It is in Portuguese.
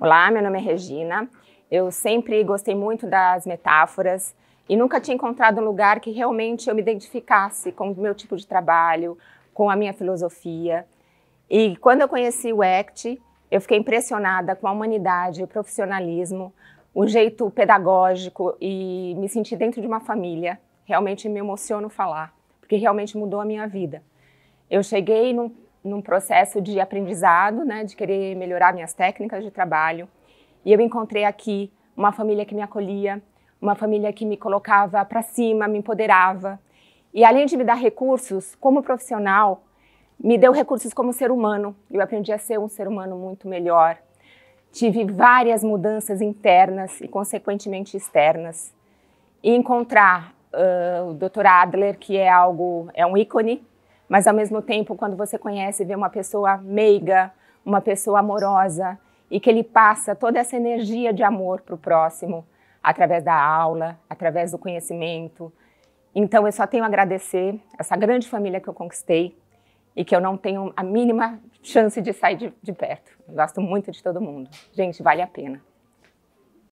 Olá, meu nome é Regina. Eu sempre gostei muito das metáforas e nunca tinha encontrado um lugar que realmente eu me identificasse com o meu tipo de trabalho, com a minha filosofia. E quando eu conheci o ACT, eu fiquei impressionada com a humanidade, o profissionalismo, o jeito pedagógico e me senti dentro de uma família. Realmente me emociono falar, porque realmente mudou a minha vida. Eu cheguei num num processo de aprendizado, né, de querer melhorar minhas técnicas de trabalho. E eu encontrei aqui uma família que me acolhia, uma família que me colocava para cima, me empoderava. E além de me dar recursos como profissional, me deu recursos como ser humano. Eu aprendi a ser um ser humano muito melhor. Tive várias mudanças internas e, consequentemente, externas. E encontrar uh, o Dr. Adler, que é algo, é um ícone mas ao mesmo tempo, quando você conhece e vê uma pessoa meiga, uma pessoa amorosa e que ele passa toda essa energia de amor para o próximo através da aula, através do conhecimento. Então eu só tenho a agradecer essa grande família que eu conquistei e que eu não tenho a mínima chance de sair de, de perto. Eu gosto muito de todo mundo. Gente, vale a pena.